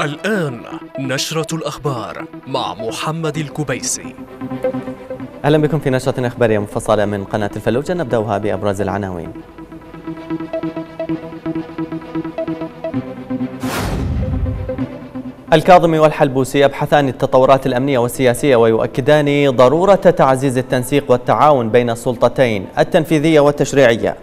الآن نشرة الأخبار مع محمد الكبيسي أهلا بكم في نشرة أخبارية مفصلة من قناة الفلوجة نبدأها بأبرز العناوين الكاظمي والحلبوسي يبحثان التطورات الأمنية والسياسية ويؤكدان ضرورة تعزيز التنسيق والتعاون بين السلطتين التنفيذية والتشريعية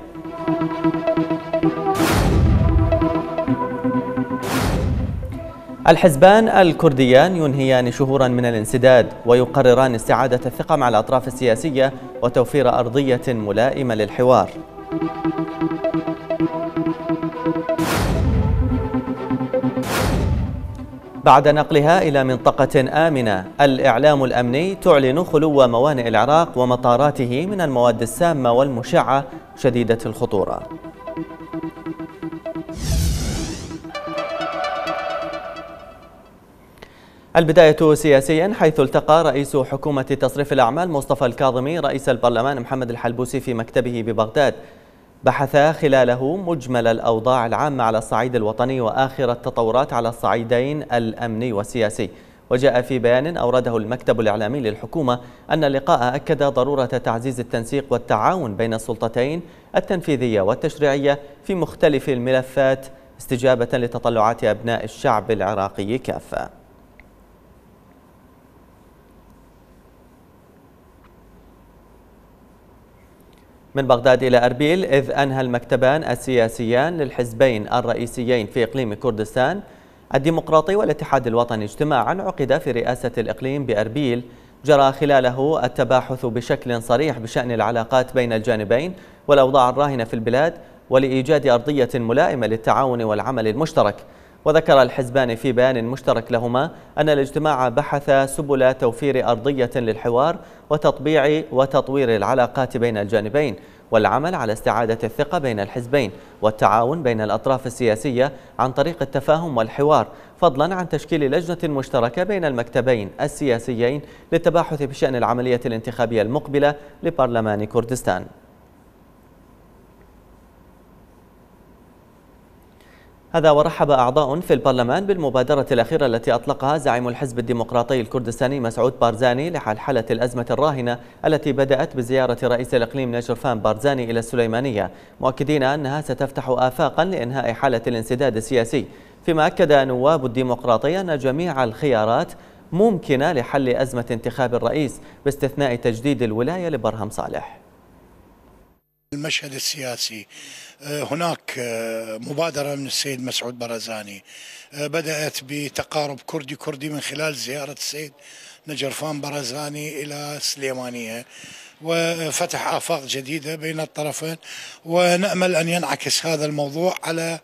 الحزبان الكرديان ينهيان شهورا من الانسداد ويقرران استعادة الثقة مع الأطراف السياسية وتوفير أرضية ملائمة للحوار بعد نقلها إلى منطقة آمنة الإعلام الأمني تعلن خلو موانئ العراق ومطاراته من المواد السامة والمشعة شديدة الخطورة البداية سياسيا حيث التقى رئيس حكومة تصريف الأعمال مصطفى الكاظمي رئيس البرلمان محمد الحلبوسي في مكتبه ببغداد بحثا خلاله مجمل الأوضاع العامة على الصعيد الوطني وآخر التطورات على الصعيدين الأمني والسياسي وجاء في بيان أورده المكتب الإعلامي للحكومة أن اللقاء أكد ضرورة تعزيز التنسيق والتعاون بين السلطتين التنفيذية والتشريعية في مختلف الملفات استجابة لتطلعات أبناء الشعب العراقي كافة من بغداد إلى أربيل إذ أنهى المكتبان السياسيان للحزبين الرئيسيين في إقليم كردستان الديمقراطي والاتحاد الوطني اجتماعا عقد في رئاسة الإقليم بأربيل جرى خلاله التباحث بشكل صريح بشأن العلاقات بين الجانبين والأوضاع الراهنة في البلاد ولإيجاد أرضية ملائمة للتعاون والعمل المشترك وذكر الحزبان في بيان مشترك لهما أن الاجتماع بحث سبل توفير أرضية للحوار وتطبيع وتطوير العلاقات بين الجانبين والعمل على استعادة الثقة بين الحزبين والتعاون بين الأطراف السياسية عن طريق التفاهم والحوار فضلا عن تشكيل لجنة مشتركة بين المكتبين السياسيين للتباحث بشأن العملية الانتخابية المقبلة لبرلمان كردستان هذا ورحب أعضاء في البرلمان بالمبادرة الأخيرة التي أطلقها زعيم الحزب الديمقراطي الكردستاني مسعود بارزاني لحلحلة الأزمة الراهنة التي بدأت بزيارة رئيس الإقليم نجرفان بارزاني إلى السليمانية مؤكدين أنها ستفتح آفاقا لإنهاء حالة الانسداد السياسي فيما أكد نواب الديمقراطية أن جميع الخيارات ممكنة لحل أزمة انتخاب الرئيس باستثناء تجديد الولاية لبرهم صالح المشهد السياسي آه، هناك آه، مبادرة من السيد مسعود برزاني آه، بدأت بتقارب كردي كردي من خلال زيارة السيد نجرفان برزاني إلى سليمانية وفتح آفاق جديدة بين الطرفين ونأمل أن ينعكس هذا الموضوع على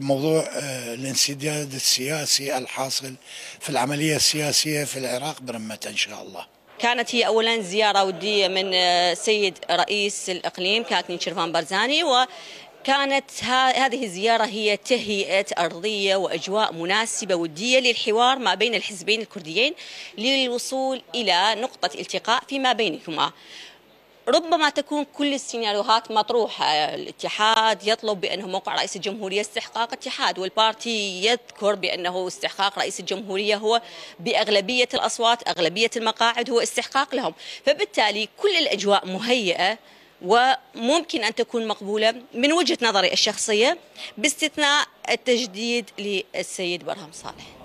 موضوع الانسداد السياسي الحاصل في العملية السياسية في العراق برمته إن شاء الله كانت هي اولا زياره وديه من السيد آه، رئيس الاقليم كاتنين شرفان برزاني و كانت هذه الزيارة هي تهيئة أرضية وأجواء مناسبة ودية للحوار ما بين الحزبين الكرديين للوصول إلى نقطة التقاء فيما بينهما ربما تكون كل السيناريوهات مطروحة الاتحاد يطلب بأنه موقع رئيس الجمهورية استحقاق اتحاد والبارتي يذكر بأنه استحقاق رئيس الجمهورية هو بأغلبية الأصوات أغلبية المقاعد هو استحقاق لهم فبالتالي كل الأجواء مهيئة وممكن أن تكون مقبولة من وجهة نظري الشخصية باستثناء التجديد للسيد برهم صالح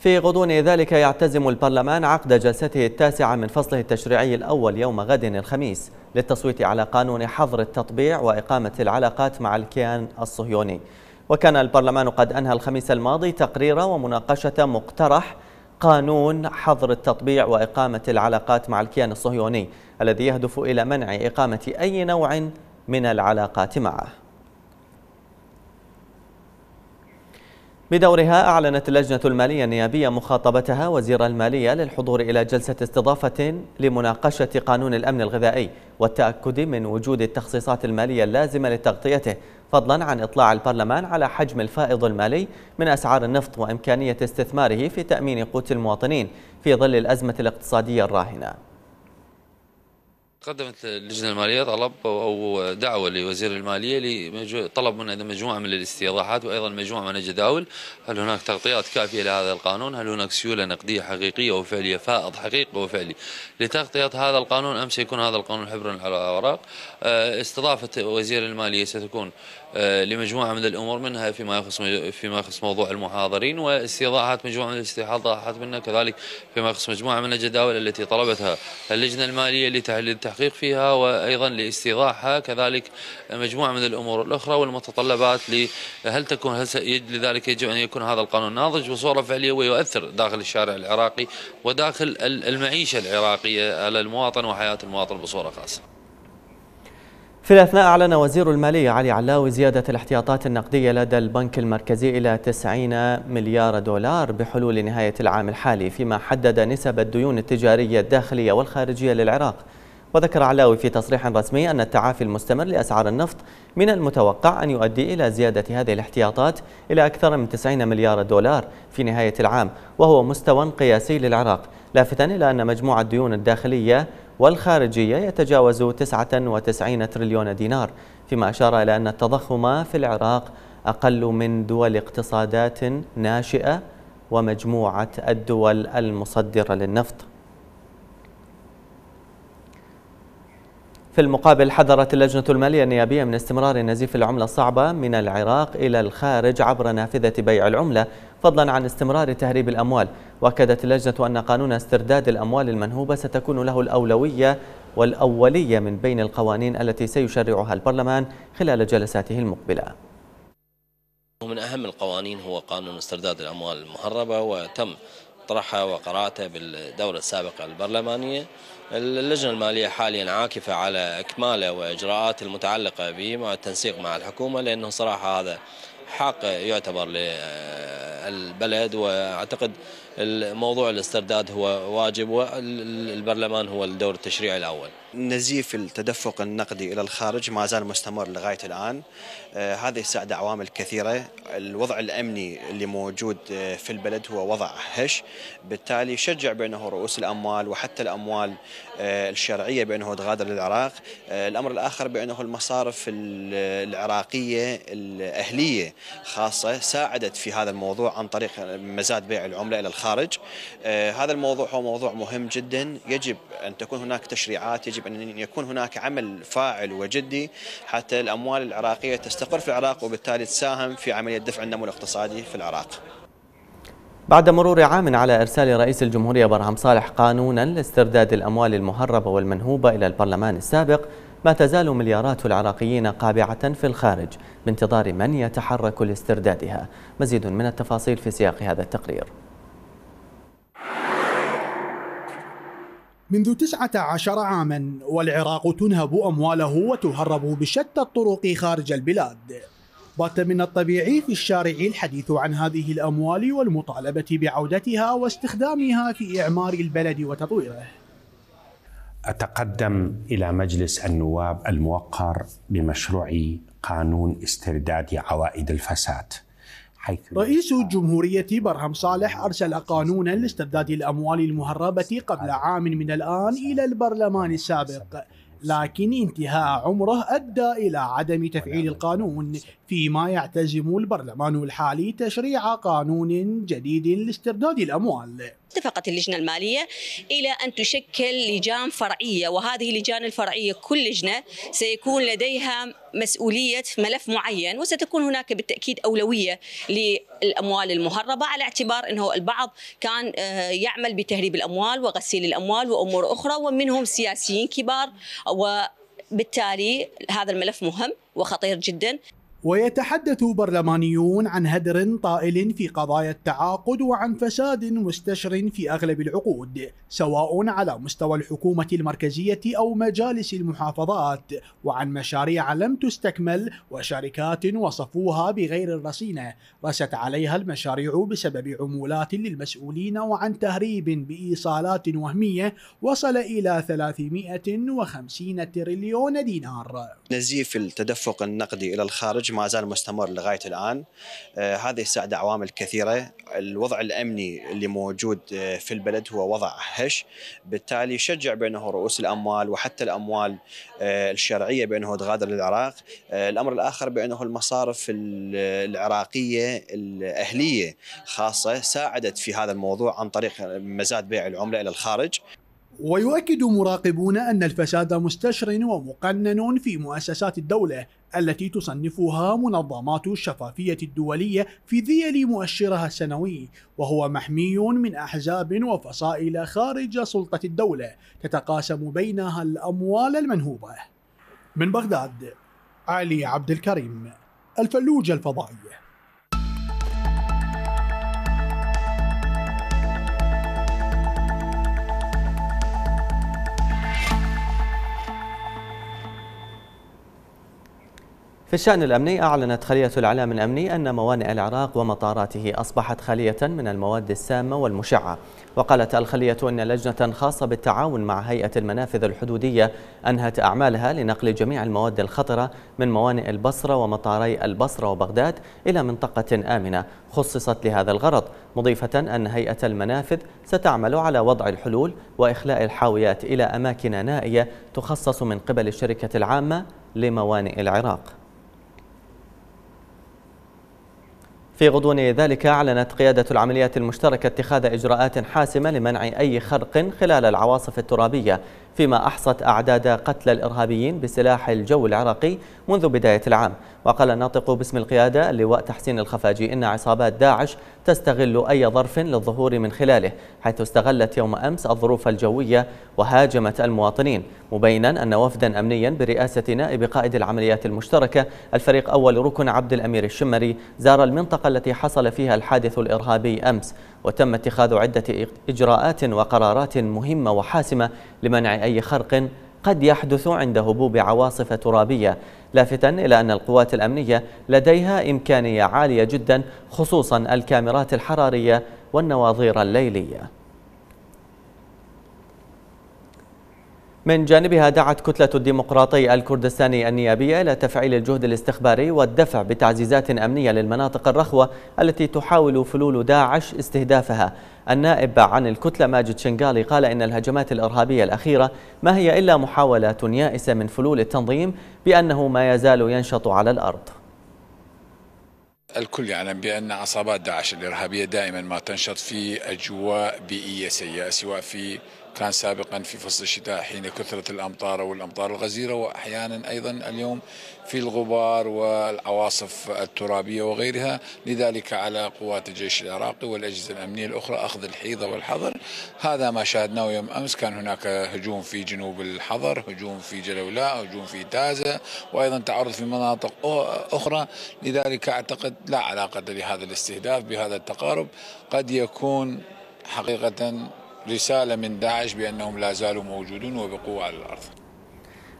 في غضون ذلك يعتزم البرلمان عقد جلسته التاسعة من فصله التشريعي الأول يوم غد الخميس للتصويت على قانون حظر التطبيع وإقامة العلاقات مع الكيان الصهيوني وكان البرلمان قد أنهى الخميس الماضي تقرير ومناقشة مقترح قانون حظر التطبيع وإقامة العلاقات مع الكيان الصهيوني الذي يهدف إلى منع إقامة أي نوع من العلاقات معه بدورها أعلنت اللجنة المالية النيابية مخاطبتها وزير المالية للحضور إلى جلسة استضافة لمناقشة قانون الأمن الغذائي والتأكد من وجود التخصيصات المالية اللازمة لتغطيته فضلا عن إطلاع البرلمان على حجم الفائض المالي من أسعار النفط وإمكانية استثماره في تأمين قوت المواطنين في ظل الأزمة الاقتصادية الراهنة قدمت اللجنه الماليه طلب او دعوه لوزير الماليه طلب من مجموعه من الاستيضاحات وايضا مجموعه من الجداول، هل هناك تغطيات كافيه لهذا القانون؟ هل هناك سيوله نقديه حقيقيه وفعليه فائض حقيقي وفعلي لتغطيه هذا القانون ام سيكون هذا القانون حبرا على الأوراق آه، استضافه وزير الماليه ستكون آه، لمجموعة من الأمور منها فيما يخص فيما يخص موضوع المحاضرين واستيضاحات مجموعة من الاستيضاحات منها كذلك فيما يخص مجموعة من الجداول التي طلبتها اللجنة المالية للتحقيق فيها وأيضا لاستيضاحها كذلك مجموعة من الأمور الأخرى والمتطلبات هل تكون هل لذلك يجب أن يكون هذا القانون ناضج بصورة فعلية ويؤثر داخل الشارع العراقي وداخل المعيشة العراقية على المواطن وحياة المواطن بصورة خاصة في الأثناء أعلن وزير المالية علي علاوي زيادة الاحتياطات النقدية لدى البنك المركزي إلى 90 مليار دولار بحلول نهاية العام الحالي فيما حدد نسب الديون التجارية الداخلية والخارجية للعراق وذكر علاوي في تصريح رسمي أن التعافي المستمر لأسعار النفط من المتوقع أن يؤدي إلى زيادة هذه الاحتياطات إلى أكثر من 90 مليار دولار في نهاية العام وهو مستوى قياسي للعراق لافتا إلى أن مجموع الديون الداخلية والخارجية يتجاوز 99 تريليون دينار فيما أشار إلى أن التضخم في العراق أقل من دول اقتصادات ناشئة ومجموعة الدول المصدرة للنفط في المقابل حذرت اللجنة المالية النيابية من استمرار نزيف العملة الصعبة من العراق إلى الخارج عبر نافذة بيع العملة فضلا عن استمرار تهريب الأموال وأكدت اللجنة أن قانون استرداد الأموال المنهوبة ستكون له الأولوية والأولية من بين القوانين التي سيشرعها البرلمان خلال جلساته المقبلة من أهم القوانين هو قانون استرداد الأموال المهربة وتم طرحها وقراءته بالدورة السابقة البرلمانية اللجنة المالية حاليا عاكفة على إكماله وإجراءات المتعلقة به مع التنسيق مع الحكومة لأنه صراحة هذا حق يعتبر للبلد واعتقد الموضوع الاسترداد هو واجب والبرلمان هو الدور التشريعي الاول نزيف التدفق النقدي الى الخارج ما زال مستمر لغايه الان آه، هذه هذا يساعد عوامل كثيره الوضع الامني اللي موجود آه، في البلد هو وضع هش بالتالي شجع بانه رؤوس الاموال وحتى الاموال آه، الشرعيه بانه تغادر للعراق الامر الاخر بانه المصارف العراقيه الاهليه خاصه ساعدت في هذا الموضوع عن طريق مزاد بيع العمله الى الخارج هذا الموضوع هو موضوع مهم جدا يجب ان تكون هناك تشريعات يجب يجب أن يكون هناك عمل فاعل وجدي حتى الأموال العراقية تستقر في العراق وبالتالي تساهم في عملية دفع النمو الاقتصادي في العراق بعد مرور عام على إرسال رئيس الجمهورية برهم صالح قانونا لاسترداد الأموال المهربة والمنهوبة إلى البرلمان السابق ما تزال مليارات العراقيين قابعة في الخارج بانتظار من يتحرك لاستردادها مزيد من التفاصيل في سياق هذا التقرير منذ 19 عاما والعراق تنهب أمواله وتهرب بشتى الطرق خارج البلاد بات من الطبيعي في الشارع الحديث عن هذه الأموال والمطالبة بعودتها واستخدامها في إعمار البلد وتطويره أتقدم إلى مجلس النواب الموقر بمشروع قانون استرداد عوائد الفساد حيث رئيس الجمهورية برهم صالح أرسل قانونا لاسترداد الأموال المهربة قبل عام من الآن إلى البرلمان السابق لكن انتهاء عمره أدى إلى عدم تفعيل القانون فيما يعتزم البرلمان الحالي تشريع قانون جديد لاسترداد الأموال اتفقت اللجنة المالية إلى أن تشكل لجان فرعية وهذه اللجان الفرعية كل لجنة سيكون لديها مسؤولية ملف معين وستكون هناك بالتأكيد أولوية للأموال المهربة على اعتبار أنه البعض كان آه، يعمل بتهريب الأموال وغسيل الأموال وأمور أخرى ومنهم سياسيين كبار وبالتالي هذا الملف مهم وخطير جدا ويتحدث برلمانيون عن هدر طائل في قضايا التعاقد وعن فساد مستشر في اغلب العقود سواء على مستوى الحكومه المركزيه او مجالس المحافظات وعن مشاريع لم تستكمل وشركات وصفوها بغير الرصينه رست عليها المشاريع بسبب عمولات للمسؤولين وعن تهريب بايصالات وهميه وصل الى 350 تريليون دينار نزيف التدفق النقدي الى الخارج ما زال مستمر لغايه الان آه، هذا يساعد عوامل كثيره الوضع الامني اللي موجود آه، في البلد هو وضع هش بالتالي يشجع بانه رؤوس الاموال وحتى الاموال آه، الشرعيه بانه تغادر للعراق الامر الاخر بانه المصارف العراقيه الاهليه خاصه ساعدت في هذا الموضوع عن طريق مزاد بيع العمله الى الخارج ويؤكد مراقبون أن الفساد مستشر ومقنن في مؤسسات الدولة التي تصنفها منظمات الشفافية الدولية في ذيل مؤشرها السنوي وهو محمي من أحزاب وفصائل خارج سلطة الدولة تتقاسم بينها الأموال المنهوبة من بغداد علي عبد الكريم الفلوج الفضائية في الشأن الأمني أعلنت خلية الإعلام الأمني أن موانئ العراق ومطاراته أصبحت خالية من المواد السامة والمشعة وقالت الخلية أن لجنة خاصة بالتعاون مع هيئة المنافذ الحدودية أنهت أعمالها لنقل جميع المواد الخطرة من موانئ البصرة ومطاري البصرة وبغداد إلى منطقة آمنة خصصت لهذا الغرض مضيفة أن هيئة المنافذ ستعمل على وضع الحلول وإخلاء الحاويات إلى أماكن نائية تخصص من قبل الشركة العامة لموانئ العراق في غضون ذلك أعلنت قيادة العمليات المشتركة اتخاذ إجراءات حاسمة لمنع أي خرق خلال العواصف الترابية فيما أحصت أعداد قتلى الإرهابيين بسلاح الجو العراقي منذ بداية العام وقال الناطق باسم القيادة اللواء تحسين الخفاجي إن عصابات داعش تستغل أي ظرف للظهور من خلاله حيث استغلت يوم أمس الظروف الجوية وهاجمت المواطنين مبينا أن وفدا أمنيا برئاسة نائب قائد العمليات المشتركة الفريق أول ركن عبد الأمير الشمري زار المنطقة التي حصل فيها الحادث الإرهابي أمس وتم اتخاذ عدة إجراءات وقرارات مهمة وحاسمة لمنع أي خرق قد يحدث عند هبوب عواصف ترابية لافتا إلى أن القوات الأمنية لديها إمكانية عالية جدا خصوصا الكاميرات الحرارية والنواظير الليلية من جانبها دعت كتلة الديمقراطي الكردستاني النيابية إلى تفعيل الجهد الاستخباري والدفع بتعزيزات أمنية للمناطق الرخوة التي تحاول فلول داعش استهدافها النائب عن الكتلة ماجد شنغالي قال إن الهجمات الإرهابية الأخيرة ما هي إلا محاولات يائسة من فلول التنظيم بأنه ما يزال ينشط على الأرض الكل يعلم يعني بأن عصابات داعش الإرهابية دائما ما تنشط في أجواء بيئية سيئة سواء في كان سابقا في فصل الشتاء حين كثرت الأمطار والامطار الغزيرة وأحيانا أيضا اليوم في الغبار والعواصف الترابية وغيرها لذلك على قوات الجيش العراقي والأجهزة الأمنية الأخرى أخذ الحيضة والحظر هذا ما شاهدناه يوم أمس كان هناك هجوم في جنوب الحظر هجوم في جلولاء هجوم في تازة وأيضا تعرض في مناطق أخرى لذلك أعتقد لا علاقة لهذا الاستهداف بهذا التقارب قد يكون حقيقة رسالة من داعش بأنهم لا زالوا موجودون وبقوة على الأرض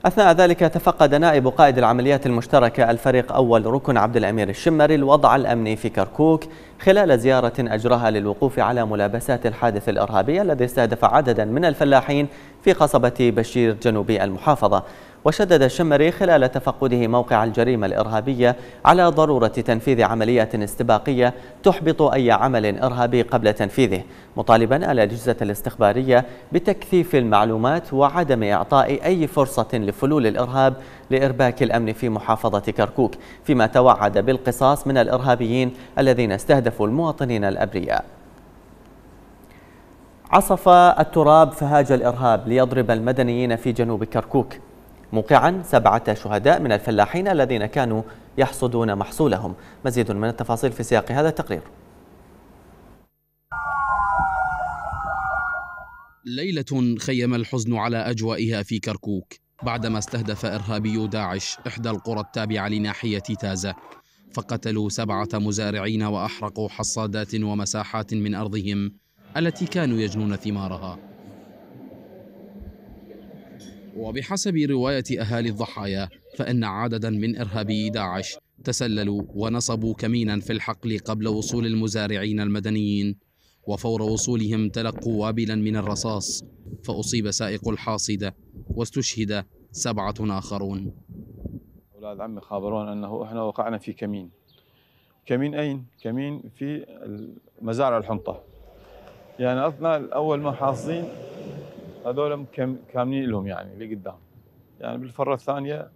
أثناء ذلك تفقد نائب قائد العمليات المشتركة الفريق أول ركن عبد الأمير الشمري الوضع الأمني في كركوك خلال زيارة أجراها للوقوف على ملابسات الحادث الإرهابي الذي استهدف عددا من الفلاحين في قصبة بشير جنوبي المحافظة وشدد الشمري خلال تفقده موقع الجريمة الإرهابية على ضرورة تنفيذ عمليات استباقية تحبط أي عمل إرهابي قبل تنفيذه مطالبا الأجهزة الاستخبارية بتكثيف المعلومات وعدم إعطاء أي فرصة لفلول الإرهاب لإرباك الأمن في محافظة كركوك فيما توعد بالقصاص من الإرهابيين الذين استهدفوا المواطنين الأبرياء عصف التراب فهاج الإرهاب ليضرب المدنيين في جنوب كركوك موقعا سبعة شهداء من الفلاحين الذين كانوا يحصدون محصولهم مزيد من التفاصيل في سياق هذا التقرير ليلة خيم الحزن على أجوائها في كركوك بعدما استهدف إرهابي داعش إحدى القرى التابعة لناحية تازة فقتلوا سبعة مزارعين وأحرقوا حصادات ومساحات من أرضهم التي كانوا يجنون ثمارها وبحسب رواية أهالي الضحايا فإن عددا من إرهابي داعش تسللوا ونصبوا كمينا في الحقل قبل وصول المزارعين المدنيين وفور وصولهم تلقوا وابلا من الرصاص فأصيب سائق الحاصدة واستشهد سبعة آخرون أولاد عمي خابرون أنه إحنا وقعنا في كمين كمين أين؟ كمين في مزارع الحنطة يعني أثناء أول ما حاصدين هذول كاملين لهم يعني اللي قدام يعني بالفره الثانيه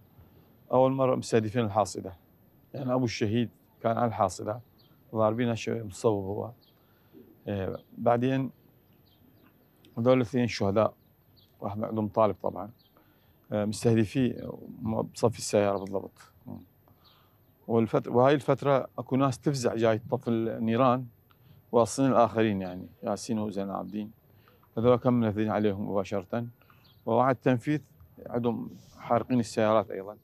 اول مره مستهدفين الحاصده يعني ابو الشهيد كان على الحاصده ضاربين شويه مصوب هو إيه، بعدين هذول الاثنين شهداء واحد عندهم طالب طبعا إيه، مستهدفي بصف السياره بالضبط والفترة وهاي الفترة اكو ناس تفزع جاي تطفي النيران واصلين الاخرين يعني ياسين وزين عابدين هذول كم منفذين عليهم مباشره ووعد التنفيذ عندهم حارقين السيارات ايضا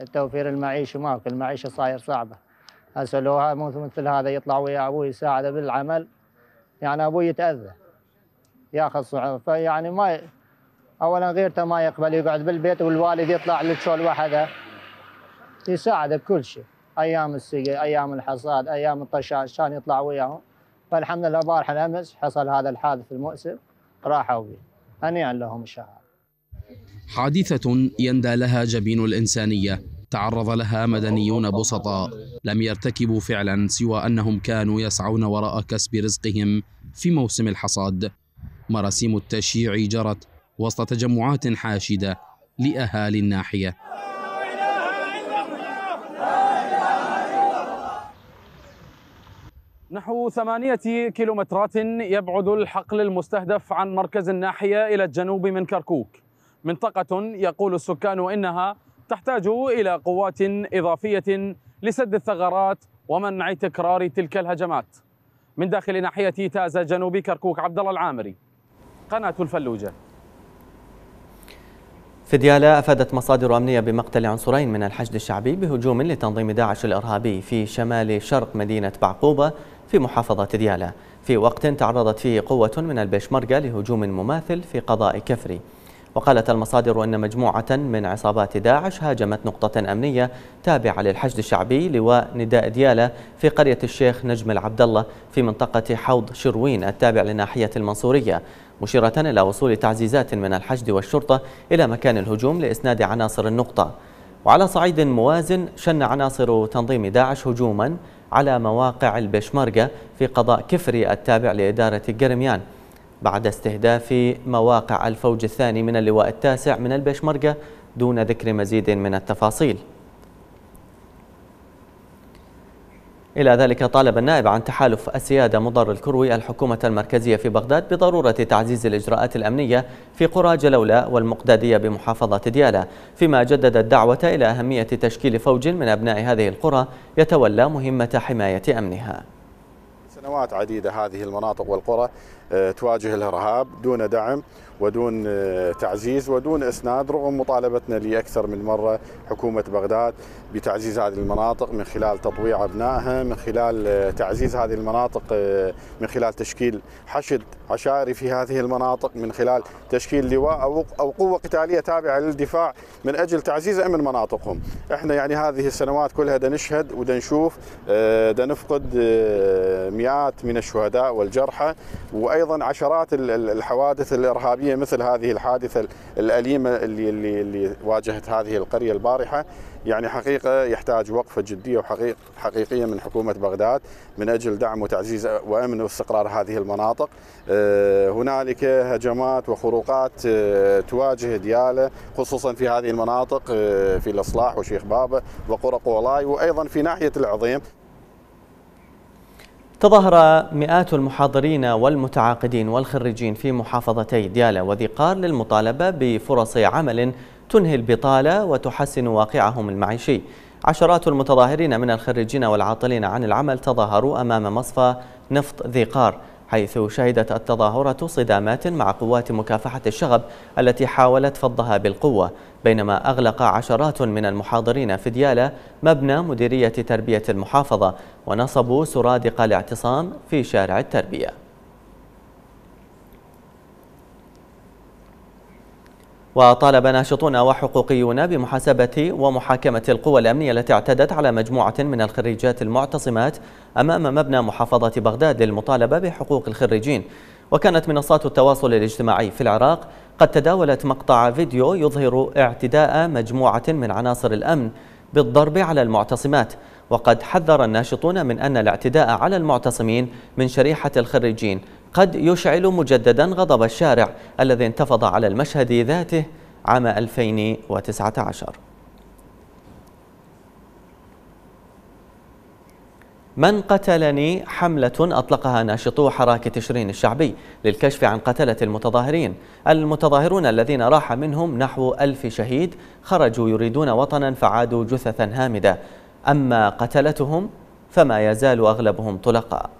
التوفير المعيشي ماكو المعيشه صاير صعبه هسه لو مثل هذا يطلع ويا ابوي يساعده بالعمل يعني ابوي يتاذى ياخذ صعوبه فيعني ما ي... اولا غيرته ما يقبل يقعد بالبيت والوالد يطلع للشغل وحده يساعده بكل شيء ايام السقي ايام الحصاد ايام الطشاش كان يطلع وياهم فالحمد لله البارحة الامس حصل هذا الحادث المؤسف راحوا به هنيئا لهم الشهاده حادثة يندى لها جبين الإنسانية تعرض لها مدنيون بسطاء لم يرتكبوا فعلا سوى أنهم كانوا يسعون وراء كسب رزقهم في موسم الحصاد مراسيم التشييع جرت وسط تجمعات حاشدة لأهالي الناحية نحو ثمانية كيلومترات يبعد الحقل المستهدف عن مركز الناحية إلى الجنوب من كركوك منطقة يقول السكان إنها تحتاج إلى قوات إضافية لسد الثغرات ومنع تكرار تلك الهجمات من داخل ناحية تازة جنوب كركوك عبد الله العامري قناة الفلوجة في ديالى أفادت مصادر أمنية بمقتل عنصرين من الحشد الشعبي بهجوم لتنظيم داعش الإرهابي في شمال شرق مدينة بعقوبة في محافظة ديالى في وقت تعرضت فيه قوة من البيشمركة لهجوم مماثل في قضاء كفري وقالت المصادر أن مجموعة من عصابات داعش هاجمت نقطة أمنية تابعة للحشد الشعبي لواء نداء ديالى في قرية الشيخ نجم العبد الله في منطقة حوض شروين التابع لناحية المنصورية مشيرة إلى وصول تعزيزات من الحشد والشرطة إلى مكان الهجوم لإسناد عناصر النقطة وعلى صعيد موازن شن عناصر تنظيم داعش هجوما على مواقع البشمركة في قضاء كفري التابع لإدارة الجرميان بعد استهداف مواقع الفوج الثاني من اللواء التاسع من البشمركة دون ذكر مزيد من التفاصيل إلى ذلك طالب النائب عن تحالف السيادة مضر الكروي الحكومة المركزية في بغداد بضرورة تعزيز الإجراءات الأمنية في قرى جلولة والمقدادية بمحافظة ديالى فيما جدد الدعوة إلى أهمية تشكيل فوج من أبناء هذه القرى يتولى مهمة حماية أمنها سنوات عديدة هذه المناطق والقرى آه، تواجه الإرهاب دون دعم ودون آه، تعزيز ودون اسناد رغم مطالبتنا لاكثر من مره حكومه بغداد بتعزيز هذه المناطق من خلال تطويع ابنائها من خلال آه، تعزيز هذه المناطق آه، من خلال تشكيل حشد عشائري في هذه المناطق من خلال تشكيل لواء او او قوه قتاليه تابعه للدفاع من اجل تعزيز امن مناطقهم، احنا يعني هذه السنوات كلها نشهد ونشوف نفقد مئات من الشهداء والجرحى وايضا عشرات الحوادث الارهابيه هي مثل هذه الحادثه الاليمه اللي اللي اللي واجهت هذه القريه البارحه يعني حقيقه يحتاج وقفه جديه وحقيقه حقيقيه من حكومه بغداد من اجل دعم وتعزيز وامن واستقرار هذه المناطق. آه، هنالك هجمات وخروقات آه، تواجه دياله خصوصا في هذه المناطق آه، في الاصلاح وشيخ بابا وقرى قولاي وايضا في ناحيه العظيم. تظاهر مئات المحاضرين والمتعاقدين والخريجين في محافظتي ديالى قار للمطالبة بفرص عمل تنهي البطالة وتحسن واقعهم المعيشي عشرات المتظاهرين من الخريجين والعاطلين عن العمل تظاهروا أمام مصفى نفط قار. حيث شهدت التظاهرة صدامات مع قوات مكافحة الشغب التي حاولت فضها بالقوة بينما أغلق عشرات من المحاضرين في ديالى مبنى مديرية تربية المحافظة ونصبوا سرادق الاعتصام في شارع التربيه وطالب ناشطون وحقوقيون بمحاسبة ومحاكمة القوى الأمنية التي اعتدت على مجموعة من الخريجات المعتصمات أمام مبنى محافظة بغداد للمطالبة بحقوق الخريجين وكانت منصات التواصل الاجتماعي في العراق قد تداولت مقطع فيديو يظهر اعتداء مجموعة من عناصر الأمن بالضرب على المعتصمات وقد حذر الناشطون من أن الاعتداء على المعتصمين من شريحة الخريجين قد يشعل مجددا غضب الشارع الذي انتفض على المشهد ذاته عام 2019 من قتلني حملة أطلقها ناشطو حراك تشرين الشعبي للكشف عن قتلة المتظاهرين المتظاهرون الذين راح منهم نحو ألف شهيد خرجوا يريدون وطنا فعادوا جثثا هامدة أما قتلتهم فما يزال أغلبهم طلقاء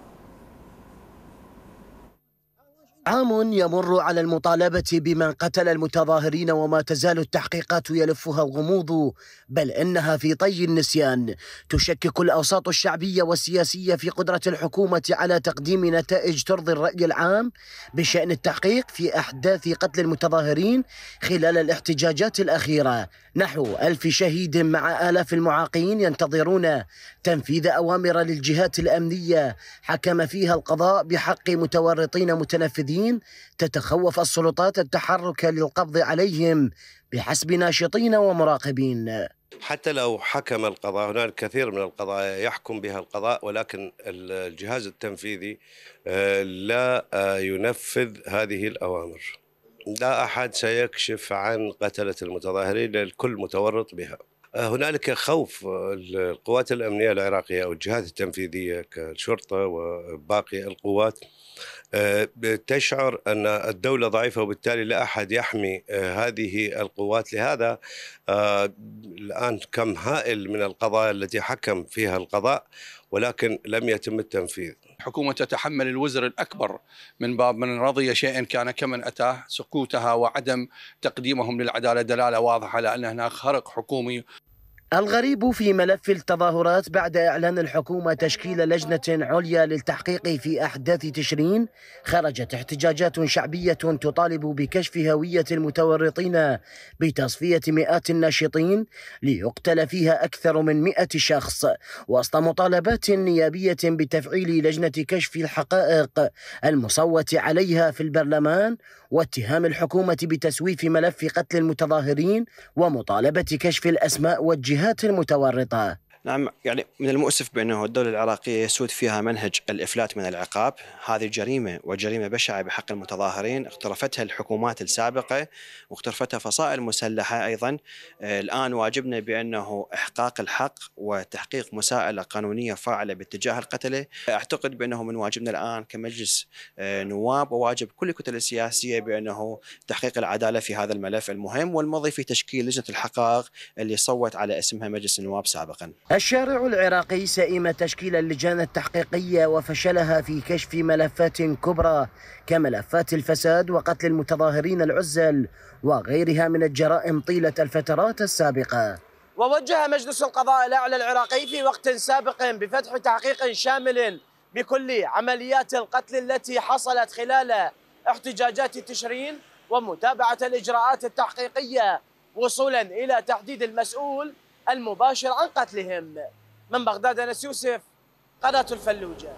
عام يمر على المطالبة بمن قتل المتظاهرين وما تزال التحقيقات يلفها الغموض بل إنها في طي النسيان تشكك الأوساط الشعبية والسياسية في قدرة الحكومة على تقديم نتائج ترضي الرأي العام بشأن التحقيق في أحداث قتل المتظاهرين خلال الاحتجاجات الأخيرة نحو ألف شهيد مع آلاف المعاقين ينتظرون تنفيذ أوامر للجهات الأمنية حكم فيها القضاء بحق متورطين متنفذين تتخوف السلطات التحرك للقبض عليهم بحسب ناشطين ومراقبين حتى لو حكم القضاء هناك كثير من القضايا يحكم بها القضاء ولكن الجهاز التنفيذي آه، لا آه، ينفذ هذه الأوامر لا أحد سيكشف عن قتلة المتظاهرين الكل متورط بها آه، هنالك خوف آه، القوات الأمنية العراقية أو الجهات التنفيذية كالشرطة وباقي القوات آه، تشعر أن الدولة ضعيفة وبالتالي لا أحد يحمي هذه القوات لهذا الآن كم هائل من القضايا التي حكم فيها القضاء ولكن لم يتم التنفيذ الحكومة تتحمل الوزر الأكبر من باب من رضي شيئا كان كمن أتاه سكوتها وعدم تقديمهم للعدالة دلالة واضحة على أن هناك خرق حكومي الغريب في ملف التظاهرات بعد إعلان الحكومة تشكيل لجنة عليا للتحقيق في أحداث تشرين خرجت احتجاجات شعبية تطالب بكشف هوية المتورطين بتصفية مئات الناشطين ليقتل فيها أكثر من مئة شخص وسط مطالبات نيابية بتفعيل لجنة كشف الحقائق المصوت عليها في البرلمان واتهام الحكومة بتسويف ملف قتل المتظاهرين ومطالبة كشف الأسماء والجهات الجهات المتورطة نعم يعني من المؤسف بانه الدوله العراقيه يسود فيها منهج الافلات من العقاب، هذه جريمه وجريمه بشعه بحق المتظاهرين اقترفتها الحكومات السابقه واقترفتها فصائل مسلحه ايضا، آه، الان واجبنا بانه احقاق الحق وتحقيق مساءله قانونيه فاعله باتجاه القتله، اعتقد بانه من واجبنا الان كمجلس آه، نواب وواجب كل الكتل السياسيه بانه تحقيق العداله في هذا الملف المهم والمضي في تشكيل لجنه الحقائق اللي صوت على اسمها مجلس النواب سابقا. الشارع العراقي سئم تشكيل اللجان التحقيقية وفشلها في كشف ملفات كبرى كملفات الفساد وقتل المتظاهرين العزل وغيرها من الجرائم طيلة الفترات السابقة ووجه مجلس القضاء الأعلى العراقي في وقت سابق بفتح تحقيق شامل بكل عمليات القتل التي حصلت خلال احتجاجات تشرين ومتابعة الإجراءات التحقيقية وصولا إلى تحديد المسؤول المباشر عن قتلهم من بغداد أنس يوسف قناة الفلوجة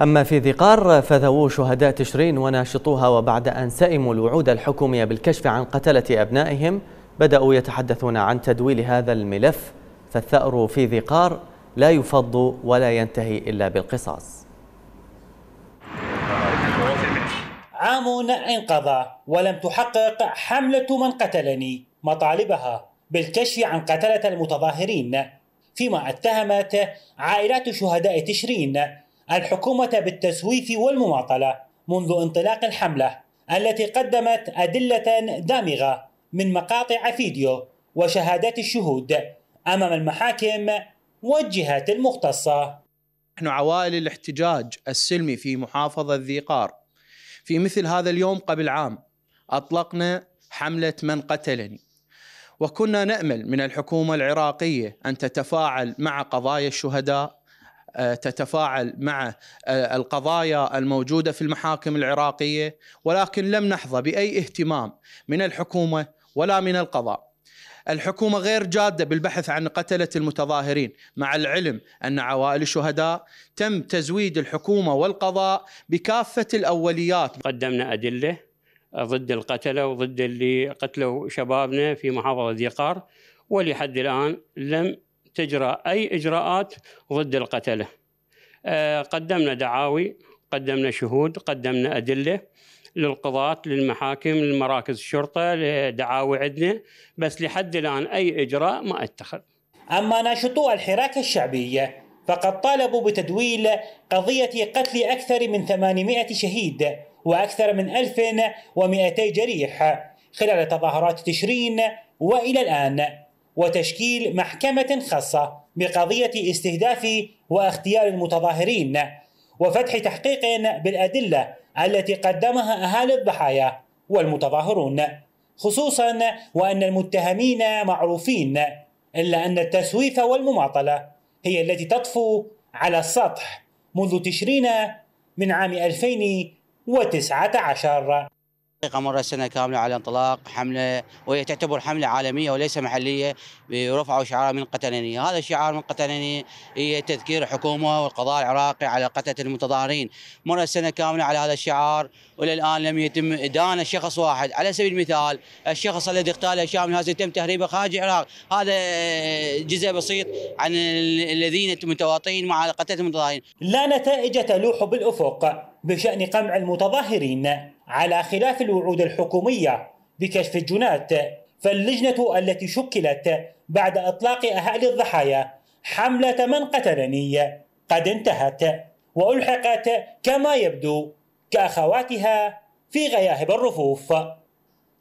أما في ذي قار فذوو شهداء تشرين وناشطوها وبعد أن سئموا الوعود الحكومية بالكشف عن قتلة أبنائهم بدأوا يتحدثون عن تدويل هذا الملف فالثأر في ذي قار لا يفض ولا ينتهي إلا بالقصاص عام انقضى ولم تحقق حملة من قتلني مطالبها بالكشف عن قتلة المتظاهرين فيما اتهمت عائلات شهداء تشرين الحكومة بالتسويف والمماطلة منذ انطلاق الحملة التي قدمت أدلة دامغة من مقاطع فيديو وشهادات الشهود أمام المحاكم والجهات المختصة نحن عوائل الاحتجاج السلمي في محافظة ذيقار في مثل هذا اليوم قبل عام أطلقنا حملة من قتلني وكنا نامل من الحكومه العراقيه ان تتفاعل مع قضايا الشهداء آه، تتفاعل مع آه، القضايا الموجوده في المحاكم العراقيه ولكن لم نحظى باي اهتمام من الحكومه ولا من القضاء. الحكومه غير جاده بالبحث عن قتله المتظاهرين مع العلم ان عوائل الشهداء تم تزويد الحكومه والقضاء بكافه الاوليات. قدمنا ادله ضد القتلة وضد اللي قتلوا شبابنا في محافظة ذيقار ولحد الآن لم تجرى أي إجراءات ضد القتلة آه، قدمنا دعاوي قدمنا شهود قدمنا أدلة للقضاة للمحاكم لمراكز الشرطة لدعاوي عندنا بس لحد الآن أي إجراء ما اتخذ أما ناشطو الحراك الشعبية فقد طالبوا بتدويل قضية قتل أكثر من 800 شهيد وأكثر من 1200 جريح خلال تظاهرات تشرين وإلى الآن وتشكيل محكمة خاصة بقضية استهداف واختيار المتظاهرين وفتح تحقيق بالأدلة التي قدمها أهالي الضحايا والمتظاهرون خصوصا وأن المتهمين معروفين إلا أن التسويف والمماطلة هي التي تطفو على السطح منذ تشرين من عام 2000 عشر مر سنة كاملة على انطلاق حملة وهي تعتبر حملة عالمية وليس محلية برفعوا شعار من قتلني هذا الشعار من قتلني هي تذكير الحكومة والقضاء العراقي على قتلة المتظاهرين مر سنة كاملة على هذا الشعار وإلى الآن لم يتم إدانة شخص واحد على سبيل المثال الشخص الذي اغتال هشام هذا يتم تهريبه خارج العراق هذا جزء بسيط عن الذين متواطين مع قتلة المتظاهرين لا نتائج تلوح بالأفق بشأن قمع المتظاهرين على خلاف الوعود الحكومية بكشف الجنات فاللجنة التي شكلت بعد إطلاق أهالي الضحايا حملة من قتلني قد انتهت وألحقت كما يبدو كأخواتها في غياهب الرفوف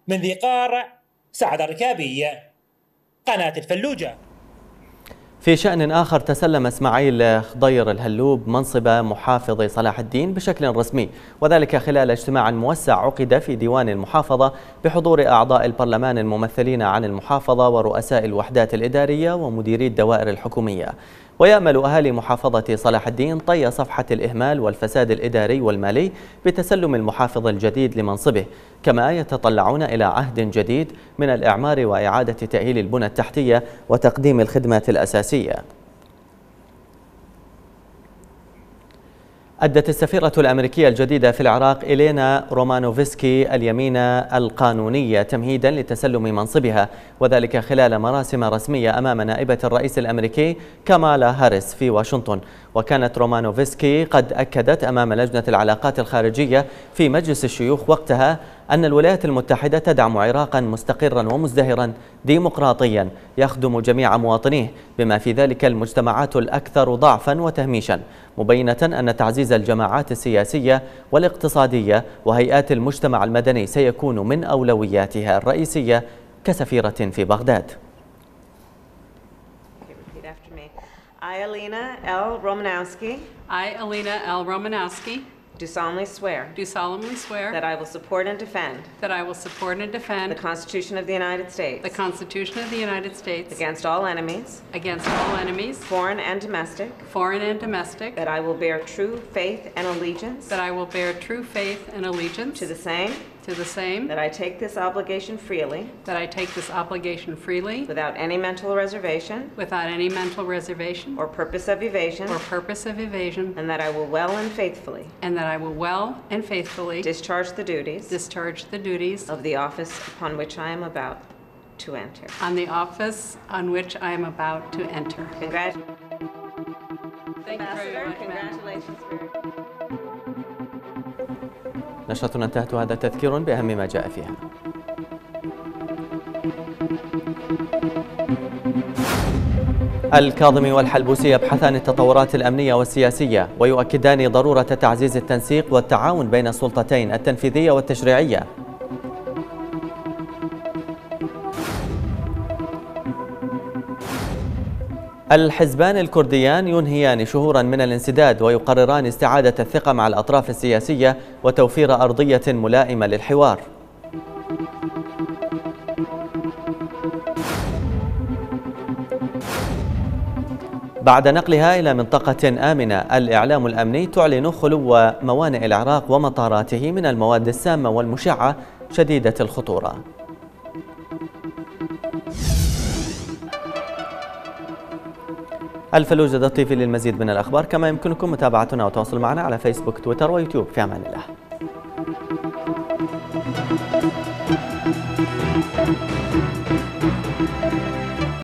من ذي قار سعد الركابي قناة الفلوجة في شأن آخر تسلم إسماعيل خضير الهلوب منصب محافظ صلاح الدين بشكل رسمي وذلك خلال اجتماع موسع عقد في ديوان المحافظة بحضور أعضاء البرلمان الممثلين عن المحافظة ورؤساء الوحدات الإدارية ومديري الدوائر الحكومية ويأمل أهالي محافظة صلاح الدين طي صفحة الإهمال والفساد الإداري والمالي بتسلم المحافظ الجديد لمنصبه كما يتطلعون إلى عهد جديد من الإعمار وإعادة تأهيل البنى التحتية وتقديم الخدمات الأساسية أدت السفيرة الأمريكية الجديدة في العراق إلينا رومانوفسكي اليمين القانونية تمهيدا لتسلم منصبها وذلك خلال مراسم رسمية أمام نائبة الرئيس الأمريكي كمالا هاريس في واشنطن وكانت رومانوفسكي قد أكدت أمام لجنة العلاقات الخارجية في مجلس الشيوخ وقتها أن الولايات المتحدة تدعم عراقا مستقرا ومزدهرا ديمقراطيا يخدم جميع مواطنيه بما في ذلك المجتمعات الأكثر ضعفا وتهميشا مبينة أن تعزيز الجماعات السياسية والاقتصادية وهيئات المجتمع المدني سيكون من أولوياتها الرئيسية كسفيرة في بغداد I, Alina L. Romanowski. I, Alina L. Romanowski do solemnly swear do solemnly swear that I will support and defend that I will support and defend the Constitution of the United States. the Constitution of the United States against all enemies, against all enemies, foreign and domestic, foreign and domestic, that I will bear true faith and allegiance that I will bear true faith and allegiance to the same to the same, that I take this obligation freely that I take this obligation freely, without any mental reservation without any mental reservation or purpose of evasion, or purpose of evasion, and that I will well and faithfully and that I will well and faithfully discharge the duties discharge the duties of the office upon which I am about to enter. on the office on which I am about to enter. Congratulations. Thank you very much, Congratulations. نشرتنا انتهت هذا تذكير بأهم ما جاء فيها الكاظمي والحلبوسي يبحثان التطورات الأمنية والسياسية ويؤكدان ضرورة تعزيز التنسيق والتعاون بين السلطتين التنفيذية والتشريعية الحزبان الكرديان ينهيان شهورا من الانسداد ويقرران استعادة الثقة مع الأطراف السياسية وتوفير أرضية ملائمة للحوار بعد نقلها إلى منطقة آمنة الإعلام الأمني تعلن خلو موانئ العراق ومطاراته من المواد السامة والمشعة شديدة الخطورة الفلوجة تي للمزيد من الأخبار كما يمكنكم متابعتنا وتواصل معنا على فيسبوك تويتر ويوتيوب في أمان الله